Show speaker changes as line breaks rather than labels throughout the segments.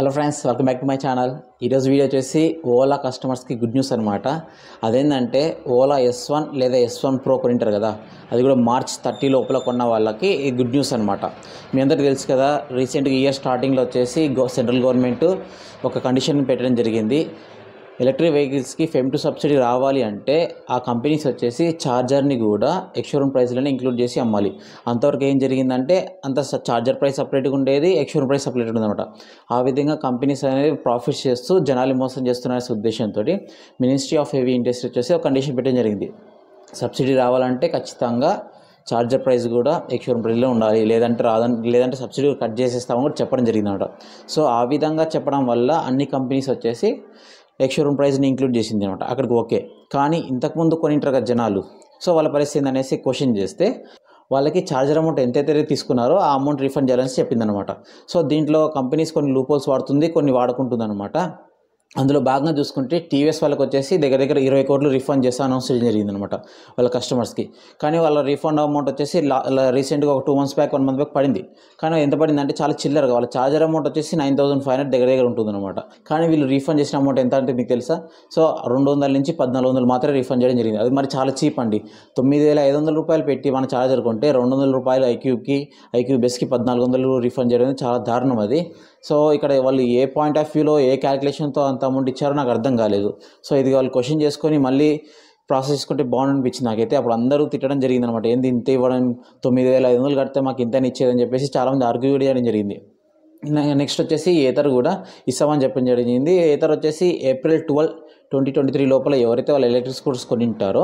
hello friends welcome back to my channel ఈరోజు video వచ్చేసి Ola కస్టమర్స్కి గుడ్ న్యూస్ అనమాట అదేంటంటే ఓలా ఎస్ వన్ లేదా ఎస్ వన్ ప్రో కొనింటారు కదా అది కూడా మార్చ్ థర్టీ లోపల కొన్న వాళ్ళకి గుడ్ న్యూస్ అనమాట మీ అందరికీ తెలుసు కదా రీసెంట్గా ఇయర్ స్టార్టింగ్లో వచ్చేసి సెంట్రల్ గవర్నమెంట్ ఒక కండిషన్ పెట్టడం జరిగింది ఎలక్ట్రిక్ వెహికల్స్కి ఫెమ్ టు సబ్సిడీ రావాలి అంటే ఆ కంపెనీస్ వచ్చేసి ఛార్జర్ని కూడా ఎక్స్షోరూమ్ ప్రైస్లోనే ఇంక్లూడ్ చేసి అమ్మాలి అంతవరకు ఏం జరిగిందంటే అంత ఛార్జర్ ప్రైస్ సపరేట్గా ఉండేది ఎక్స్షోరూమ్ ప్రైస్ సపరేట్ ఉందన్నమాట ఆ విధంగా కంపెనీస్ అనేవి ప్రాఫిట్ చేస్తూ జనాలు మోసం చేస్తున్న ఉద్దేశంతో మినిస్ట్రీ ఆఫ్ హెవీ ఇండస్ట్రీ వచ్చేసి ఒక కండిషన్ పెట్టడం జరిగింది సబ్సిడీ రావాలంటే ఖచ్చితంగా ఛార్జర్ ప్రైస్ కూడా ఎక్స్షోరూమ్ ప్రైస్లో ఉండాలి లేదంటే రాదని లేదంటే సబ్సిడీ కట్ చేసేస్తామని కూడా చెప్పడం జరిగిందన్నమాట సో ఆ విధంగా చెప్పడం వల్ల అన్ని కంపెనీస్ వచ్చేసి ఎక్స్షోరూమ్ ప్రైస్ని ఇంక్లూడ్ చేసింది అనమాట అక్కడికి ఓకే కానీ ఇంతకుముందు కొనింటారు కదా జనాలు సో వాళ్ళ పరిస్థితి అనేసి క్వశ్చన్ చేస్తే వాళ్ళకి ఛార్జర్ అమౌంట్ ఎంతైతే తీసుకున్నారో ఆ అమౌంట్ రీఫండ్ చేయాలని చెప్పిందనమాట సో దీంట్లో కంపెనీస్ కొన్ని లూపోల్స్ వాడుతుంది కొన్ని వాడుకుంటుంది అనమాట అందులో భాగంగా చూసుకుంటే టీవీఎస్ వాళ్ళకి వచ్చేసి దగ్గర దగ్గర ఇరవై కోట్లు రిఫండ్ చేసి అనౌన్స్ చేయడం జరిగింది అనమాట వాళ్ళ కస్టమర్స్కి కానీ వాళ్ళ రిఫండ్ అమౌంట్ వచ్చేసి రీసెంట్గా ఒక two months back one month back పడింది కానీ ఎంత పడింది అంటే చాలా చిల్లరగా వాళ్ళ ఛార్జర్ అమౌంట్ వచ్చేసి నైన్ థౌసండ్ ఫైవ్ హండ్రెడ్ దగ్గర దగ్గర ఉంటుంది అనమాట కానీ వీళ్ళు రీఫండ్ చేసిన అమౌంట్ ఎంత అంటే మీకు తెలుసా సో రెండు వందల నుంచి పద్నాలుగు వందలు మాత్రమే రిఫండ్ చేయడం జరిగింది అది మరి చాలా చీప్ అండి తొమ్మిది వేల ఐదు వందల రూపాయలు పెట్టి మన ఛార్జర్ కొంటే రెండు వందల రూపాయలు ఐక్యూకి ఐక్యూ బెస్కి పద్నాలుగు వందలు రిఫండ్ చేయడం చాలా దారుణం అది సో ఇక్కడ వాళ్ళు ఏ పాయింట్ ఆఫ్ వ్యూలో ఏ క్యాలిక్యులేషన్తో అంత అమౌంట్ ఇచ్చారో నాకు అర్థం కాలేదు సో ఇది వాళ్ళు క్వశ్చన్ చేసుకొని మళ్ళీ ప్రాసెస్ చేసుకుంటే బాగుండనిపించింది నాకైతే అప్పుడు అందరూ తిట్టడం జరిగింది అనమాట ఏంది ఇంత ఇవ్వడం తొమ్మిది వేల ఐదు వందలు కడితే మాకు ఇంత ఇచ్చేదని చెప్పేసి చాలామంది ఆర్గ్యూ చేయడం జరిగింది నెక్స్ట్ వచ్చేసి ఏతర్ కూడా ఇస్తామని చెప్పడం జరిగింది ఏతర్ వచ్చేసి April twelve twenty twenty three లోపల ఎవరైతే వాళ్ళు ఎలక్ట్రిక్ స్కూటర్స్ కొని ఉంటారో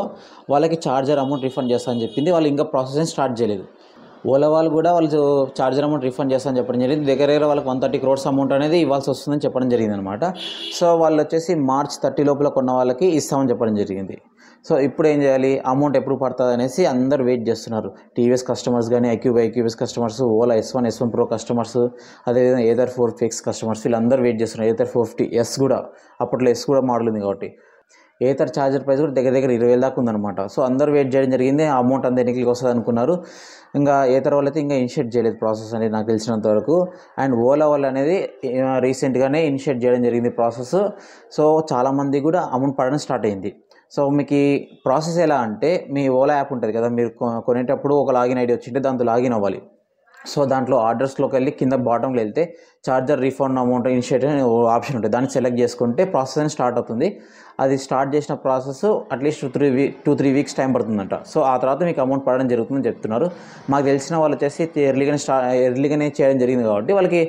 వాళ్ళకి చార్జర్ అమౌంట్ రిఫండ్ చేస్తా అని చెప్పింది వాళ్ళు ఇంకా ప్రాసెస్ స్టార్ట్ చేయలేదు ఓలా వాళ్ళు కూడా వాళ్ళు ఛార్జర్ అమౌంట్ రిఫండ్ చేస్తామని చెప్పడం జరిగింది దగ్గర దగ్గర వాళ్ళకి వన్ థర్టీ క్రోర్స్ అమౌంట్ అనేది ఇవ్వాల్సి వస్తుందని చెప్పడం జరిగింది అనమాట సో వాళ్ళు వచ్చేసి మార్చ్ థర్టీ లోపల కొన్న వాళ్ళకి ఇస్తామని చెప్పడం జరిగింది సో ఇప్పుడు ఏం చేయాలి అమౌంట్ ఎప్పుడు పడుతుంది అనేసి అందరు వెయిట్ చేస్తున్నారు టీవీఎస్ కస్టమర్స్ కానీ iQube iQube S customers Ola S one S one pro customers అదేవిధంగా ఏదర్ ఫోర్ ఫిక్స్ కస్టమర్స్ వీళ్ళందరూ వెయిట్ చేస్తున్నారు ఏదర్ ఫోర్ ఫిఫ్టీ ఎస్ కూడా అప్పట్లో ఎస్ కూడా మోడల్ ఉంది కాబట్టి ఏతర్ ఛార్జర్ ప్రైస్ కూడా దగ్గర దగ్గర ఇరవై దాకా ఉందన్నమాట సో అందరూ వెయిట్ చేయడం జరిగింది అమౌంట్ అంత ఎన్నికలకి వస్తుంది అనుకున్నారు ఇంకా ఏతర్ వాళ్ళైతే ఇంకా ఇనిషియేట్ చేయలేదు ప్రాసెస్ అనేది నాకు తెలిసినంత వరకు అండ్ ఓలా వాళ్ళు అనేది రీసెంట్గానే ఇనిషియేట్ చేయడం జరిగింది ప్రాసెస్ సో చాలామంది కూడా అమౌంట్ పడడం స్టార్ట్ అయింది సో మీకు ప్రాసెస్ ఎలా అంటే మీ ఓలా యాప్ ఉంటుంది కదా మీరు కొనేటప్పుడు ఒక లాగిన్ ఐడి వచ్చింటే దాంతో లాగిన్ అవ్వాలి సో దాంట్లో ఆర్డర్స్లోకి వెళ్ళి కింద బాటంలో వెళ్తే చార్జర్ రీఫండ్ అమౌంట్ ఇనిషియేట్ అనే ఆప్షన్ ఉంటుంది దాన్ని సెలెక్ట్ చేసుకుంటే ప్రాసెస్ అని స్టార్ట్ అవుతుంది అది స్టార్ట్ చేసిన process at least two three week two three weeks time పడుతుందంట సో ఆ తర్వాత మీకు అమౌంట్ పడడం జరుగుతుందని చెప్తున్నారు మాకు తెలిసిన వాళ్ళు వచ్చేసి ఎర్లీగానే స్టా ఎర్లీగానే చేయడం జరిగింది కాబట్టి వాళ్ళకి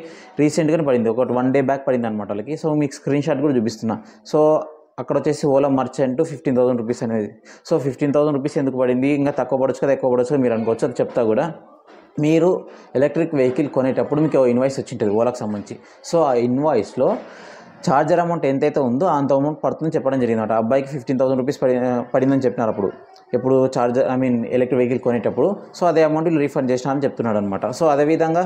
రీసెంట్గానే పడింది ఒకటి వన్ డే బ్యాక్ పడింది అనమాట వాళ్ళకి సో మీకు స్క్రీన్ షాట్ కూడా చూపిస్తున్నా సో అక్కడ వచ్చేసి Ola merchant fifteen thousand rupees అనేది సో ఫిఫ్టీన్ థౌసండ్ రూపీస్ ఎందుకు పడింది ఇంకా తక్కువ పడొచ్చు కదా ఎక్కువ పడొచ్చు మీరు అనుకోవచ్చు అది చెప్తా కూడా మీరు ఎలక్ట్రిక్ వెహికల్ కొనేటప్పుడు మీకు ఇన్వాయిస్ వచ్చింటుంది ఓలాకి సంబంధించి సో ఆ ఇన్వాయిస్లో ఛార్జర్ అమౌంట్ ఎంతైతే ఉందో అంత అమౌంట్ పడుతుందని చెప్పడం జరిగింది ఆ అబ్బాయికి ఫిఫ్టీన్ థౌసండ్ రూపీస్ పడి పడిందని చెప్పినారు అప్పుడు ఎప్పుడు charger I mean electric vehicle కొనేటప్పుడు సో అదే అమౌంట్ రీఫండ్ చేసినారని చెప్తున్నాడు అనమాట సో అదేవిధంగా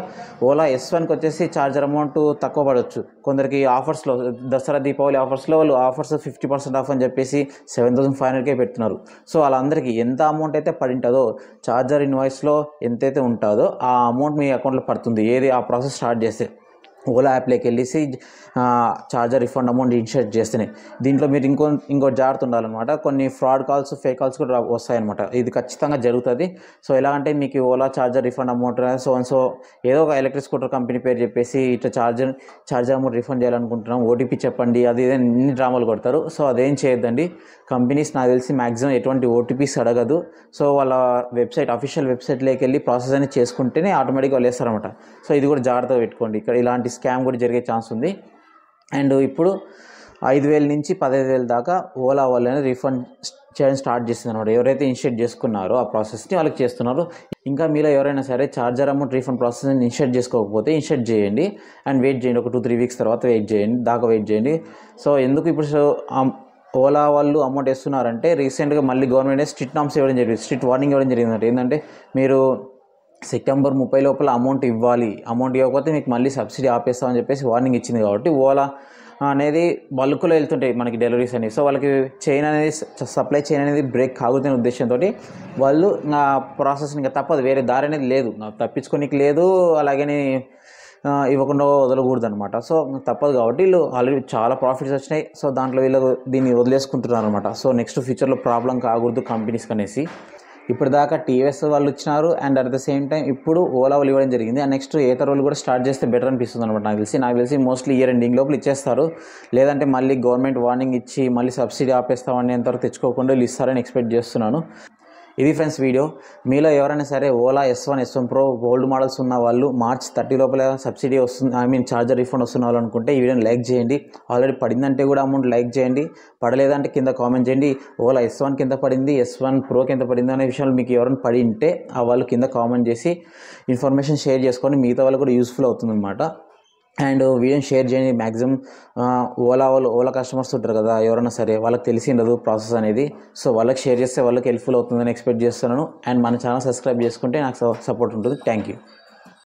ఓలా ఎస్ వన్కి వచ్చేసి ఛార్జర్ అమౌంట్ తక్కువ పడవచ్చు కొందరికి ఆఫర్స్లో దసరా దీపావళి ఆఫర్స్లో వాళ్ళు ఆఫర్స్ ఫిఫ్టీ పర్సెంట్ ఆఫ్ అని చెప్పేసి సెవెన్ థౌసండ్ ఫైవ్ హండ్రెడ్కే పెడుతున్నారు సో వాళ్ళందరికీ ఎంత అమౌంట్ అయితే పడింటుందో ఛార్జర్ ఇన్వాయిస్లో ఎంతైతే ఉంటుందో ఆ అమౌంట్ మీ అకౌంట్లో పడుతుంది ఏది ఆ ప్రాసెస్ స్టార్ట్ చేస్తే ఓలా యాప్లోకి వెళ్ళేసి ఛార్జర్ రిఫండ్ అమౌంట్ ఇన్షర్ట్ చేస్తున్నాయి దీంట్లో మీరు ఇంకో ఇంకో జాగ్రత్త ఉండాలన్నమాట కొన్ని ఫ్రాడ్ కాల్స్ ఫేక్ కాల్స్ కూడా వస్తాయన్నమాట ఇది ఖచ్చితంగా జరుగుతుంది సో ఎలా అంటే మీకు Ola charger refund amount so and so ఏదో ఒక ఎలక్ట్రిక్ స్కూటర్ కంపెనీ పేరు చెప్పేసి ఇట్లా ఛార్జర్ ఛార్జర్ అమౌంట్ రిఫండ్ చేయాలనుకుంటున్నాం ఓటీపీ చెప్పండి అది ఇదే ఎన్ని డ్రామాలు కొడతారు సో అదేం చేయొద్దండి కంపెనీస్ నాకు తెలిసి మ్యాక్సిమం ఎటువంటి ఓటీపీస్ అడగదు సో వాళ్ళ వెబ్సైట్ అఫీషియల్ వెబ్సైట్లోకి వెళ్ళి ప్రాసెస్ అనేది చేసుకుంటేనే ఆటోమేటిక్గా వాళ్ళు వేస్తారనమాట సో ఇది కూడా జాగ్రత్తగా పెట్టుకోండి ఇక్కడ ఇలాంటి అలాంటి స్కామ్ కూడా జరిగే ఛాన్స్ ఉంది అండ్ ఇప్పుడు ఐదు వేల నుంచి పదహైదు వేల దాకా ఓలా వాళ్ళని రీఫండ్ చేయడం స్టార్ట్ చేస్తుంది అనమాట ఎవరైతే ఇనిషియేట్ చేసుకున్నారో ఆ ప్రాసెస్ని వాళ్ళకి చేస్తున్నారు ఇంకా మీలో ఎవరైనా సరే ఛార్జర్ అమౌంట్ రీఫండ్ ప్రాసెస్ని ఇనిషియేట్ చేసుకోకపోతే ఇన్షియేట్ చేయండి అండ్ వెయిట్ చేయండి ఒక టూ త్రీ వీక్స్ తర్వాత వెయిట్ చేయండి దాకా వెయిట్ చేయండి సో ఎందుకు ఇప్పుడు ఓలా వాళ్ళు అమౌంట్ వేస్తున్నారంటే రీసెంట్గా మళ్ళీ గవర్నమెంట్ స్ట్రిట్ నామ్స్ ఇవ్వడం జరిగింది స్ట్రిట్ వార్నింగ్ ఇవ్వడం జరిగిందంటే ఏంటంటే మీరు సెప్టెంబర్ ముప్పై లోపల అమౌంట్ ఇవ్వాలి అమౌంట్ ఇవ్వకపోతే మీకు మళ్ళీ సబ్సిడీ ఆపేస్తామని చెప్పేసి వార్నింగ్ ఇచ్చింది కాబట్టి ఓలా అనేది బల్క్లో వెళ్తుంటాయి మనకి డెలివరీస్ అనేవి సో వాళ్ళకి చైన్ అనేది సప్లై చైన్ అనేది బ్రేక్ కాగుతున్న ఉద్దేశంతో వాళ్ళు నా ప్రాసెస్ ఇంకా తప్పదు వేరే దారి అనేది లేదు తప్పించుకోనికి లేదు అలాగే ఇవ్వకుండా వదలకూడదు అనమాట సో తప్పదు కాబట్టి వీళ్ళు ఆల్రెడీ చాలా ప్రాఫిట్స్ వచ్చినాయి సో దాంట్లో వీళ్ళు దీన్ని వదిలేసుకుంటున్నారు అనమాట సో నెక్స్ట్ ఫ్యూచర్లో ప్రాబ్లం కాకూడదు కంపెనీస్కి అనేసి ఇప్పుడు దాకా టీవీఎస్ వాళ్ళు ఇచ్చినారు and at the same time ఇప్పుడు ఓలా వాళ్ళు ఇవ్వడం జరిగింది అండ్ నెక్స్ట్ ఏత రోల్ కూడా స్టార్ట్ చేస్తే బెటర్ అనిపిస్తుంది అనమాట నాకు తెలిసి నాకు తెలిసి మోస్ట్లీ ఇయర్ ఎండింగ్ లోపల ఇచ్చేస్తారు లేదంటే మళ్ళీ గవర్నమెంట్ వార్నింగ్ ఇచ్చి మళ్ళీ సబ్సిడీ ఎంతవరకు తెచ్చుకోకుండా వీళ్ళు ఇస్తారని ఎక్స్పెక్ట్ చేస్తున్నాను ఇది ఫ్రెండ్స్ వీడియో మీలో ఎవరైనా సరే Ola S one S one pro old models ఉన్న వాళ్ళు మార్చ్ థర్టీ లోపల సబ్సిడీ వస్తుంది ఐ మీన్ ఛార్జర్ రిఫండ్ వస్తున్న వాళ్ళు అనుకుంటే ఈ వీడియోని లైక్ చేయండి ఆల్రెడీ పడిందంటే కూడా అమౌంట్ లైక్ చేయండి పడలేదంటే కింద కామెంట్ చేయండి ఓలా ఎస్ వన్ కింద పడింది ఎస్ వన్ ప్రో కింద పడింది అనే విషయాలు మీకు ఎవరైనా పడి ఉంటే ఆ వాళ్ళు కింద కామెంట్ చేసి ఇన్ఫర్మేషన్ షేర్ చేసుకొని మిగతా వాళ్ళు కూడా యూస్ఫుల్ అవుతుంది అనమాట అండ్ వీడియో షేర్ చేయండి మ్యాక్సిమం ఓలా వాళ్ళు ఓలా కస్టమర్స్ ఉంటారు కదా ఎవరైనా సరే వాళ్ళకి తెలిసి ఉండదు ప్రాసెస్ అనేది సో వాళ్ళకి షేర్ చేస్తే వాళ్ళకి హెల్ప్ఫుల్ అవుతుందని ఎక్స్పెక్ట్ చేస్తున్నాను అండ్ మన ఛానల్ సబ్స్క్రైబ్ చేసుకుంటే నాకు సపోర్ట్ ఉంటుంది థ్యాంక్ యూ